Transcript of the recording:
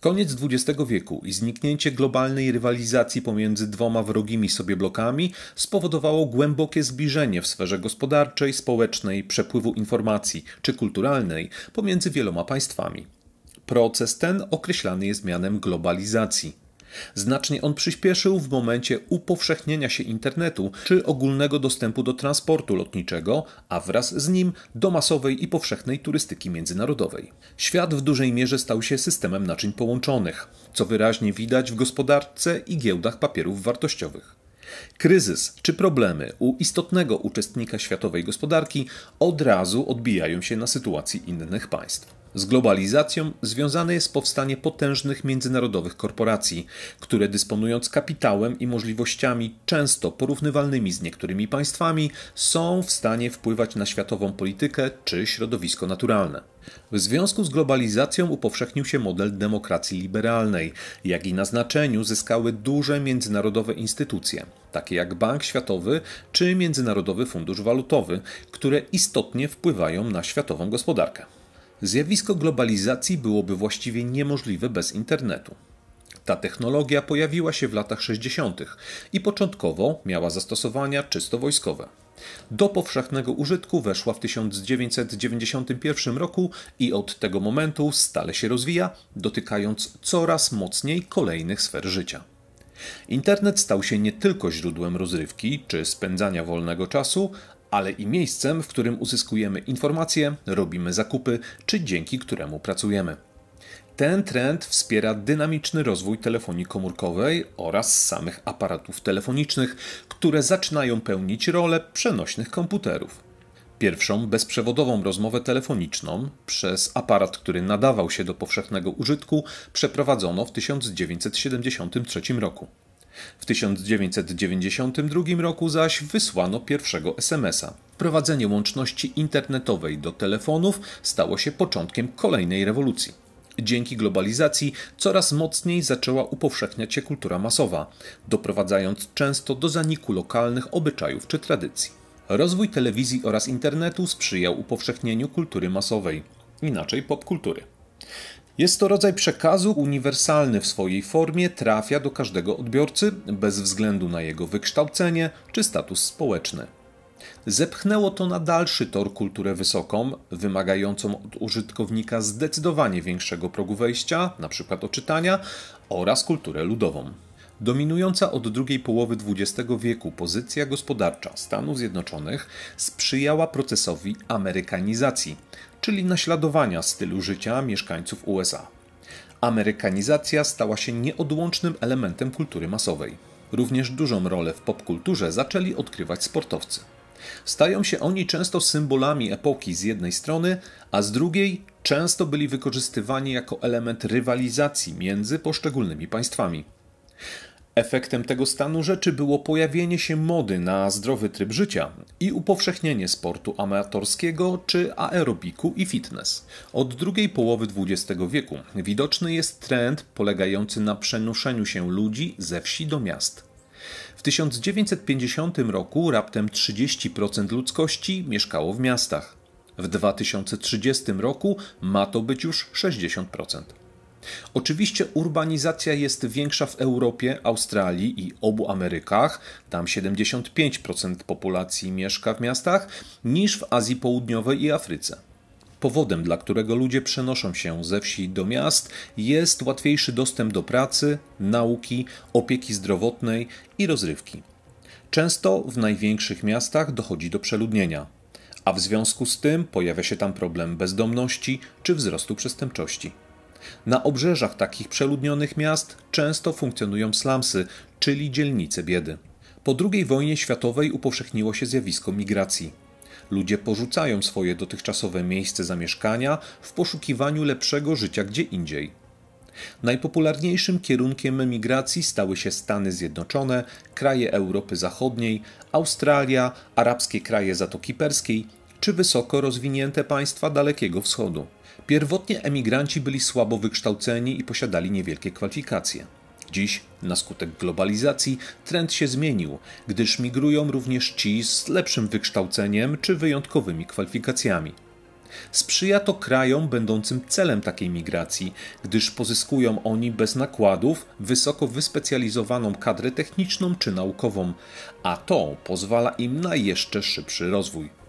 Koniec XX wieku i zniknięcie globalnej rywalizacji pomiędzy dwoma wrogimi sobie blokami spowodowało głębokie zbliżenie w sferze gospodarczej, społecznej, przepływu informacji czy kulturalnej pomiędzy wieloma państwami. Proces ten określany jest mianem globalizacji. Znacznie on przyspieszył w momencie upowszechnienia się internetu czy ogólnego dostępu do transportu lotniczego, a wraz z nim do masowej i powszechnej turystyki międzynarodowej. Świat w dużej mierze stał się systemem naczyń połączonych, co wyraźnie widać w gospodarce i giełdach papierów wartościowych. Kryzys czy problemy u istotnego uczestnika światowej gospodarki od razu odbijają się na sytuacji innych państw. Z globalizacją związane jest powstanie potężnych międzynarodowych korporacji, które dysponując kapitałem i możliwościami często porównywalnymi z niektórymi państwami, są w stanie wpływać na światową politykę czy środowisko naturalne. W związku z globalizacją upowszechnił się model demokracji liberalnej, jak i na znaczeniu zyskały duże międzynarodowe instytucje, takie jak Bank Światowy czy Międzynarodowy Fundusz Walutowy, które istotnie wpływają na światową gospodarkę. Zjawisko globalizacji byłoby właściwie niemożliwe bez internetu. Ta technologia pojawiła się w latach 60. i początkowo miała zastosowania czysto wojskowe. Do powszechnego użytku weszła w 1991 roku i od tego momentu stale się rozwija, dotykając coraz mocniej kolejnych sfer życia. Internet stał się nie tylko źródłem rozrywki czy spędzania wolnego czasu, ale i miejscem, w którym uzyskujemy informacje, robimy zakupy, czy dzięki któremu pracujemy. Ten trend wspiera dynamiczny rozwój telefonii komórkowej oraz samych aparatów telefonicznych, które zaczynają pełnić rolę przenośnych komputerów. Pierwszą bezprzewodową rozmowę telefoniczną przez aparat, który nadawał się do powszechnego użytku, przeprowadzono w 1973 roku. W 1992 roku zaś wysłano pierwszego SMS-a. Wprowadzenie łączności internetowej do telefonów stało się początkiem kolejnej rewolucji. Dzięki globalizacji coraz mocniej zaczęła upowszechniać się kultura masowa, doprowadzając często do zaniku lokalnych obyczajów czy tradycji. Rozwój telewizji oraz internetu sprzyjał upowszechnieniu kultury masowej, inaczej popkultury. Jest to rodzaj przekazu uniwersalny w swojej formie, trafia do każdego odbiorcy bez względu na jego wykształcenie czy status społeczny. Zepchnęło to na dalszy tor kulturę wysoką, wymagającą od użytkownika zdecydowanie większego progu wejścia, np. oczytania, oraz kulturę ludową. Dominująca od drugiej połowy XX wieku pozycja gospodarcza Stanów Zjednoczonych sprzyjała procesowi amerykanizacji, czyli naśladowania stylu życia mieszkańców USA. Amerykanizacja stała się nieodłącznym elementem kultury masowej. Również dużą rolę w popkulturze zaczęli odkrywać sportowcy. Stają się oni często symbolami epoki z jednej strony, a z drugiej często byli wykorzystywani jako element rywalizacji między poszczególnymi państwami. Efektem tego stanu rzeczy było pojawienie się mody na zdrowy tryb życia i upowszechnienie sportu amatorskiego czy aerobiku i fitness. Od drugiej połowy XX wieku widoczny jest trend polegający na przenoszeniu się ludzi ze wsi do miast. W 1950 roku raptem 30% ludzkości mieszkało w miastach. W 2030 roku ma to być już 60%. Oczywiście urbanizacja jest większa w Europie, Australii i obu Amerykach, tam 75% populacji mieszka w miastach, niż w Azji Południowej i Afryce. Powodem, dla którego ludzie przenoszą się ze wsi do miast, jest łatwiejszy dostęp do pracy, nauki, opieki zdrowotnej i rozrywki. Często w największych miastach dochodzi do przeludnienia, a w związku z tym pojawia się tam problem bezdomności czy wzrostu przestępczości. Na obrzeżach takich przeludnionych miast często funkcjonują slumsy, czyli dzielnice biedy. Po II wojnie światowej upowszechniło się zjawisko migracji. Ludzie porzucają swoje dotychczasowe miejsce zamieszkania w poszukiwaniu lepszego życia gdzie indziej. Najpopularniejszym kierunkiem migracji stały się Stany Zjednoczone, kraje Europy Zachodniej, Australia, arabskie kraje Zatoki Perskiej czy wysoko rozwinięte państwa Dalekiego Wschodu. Pierwotnie emigranci byli słabo wykształceni i posiadali niewielkie kwalifikacje. Dziś, na skutek globalizacji, trend się zmienił, gdyż migrują również ci z lepszym wykształceniem czy wyjątkowymi kwalifikacjami. Sprzyja to krajom będącym celem takiej migracji, gdyż pozyskują oni bez nakładów wysoko wyspecjalizowaną kadrę techniczną czy naukową, a to pozwala im na jeszcze szybszy rozwój.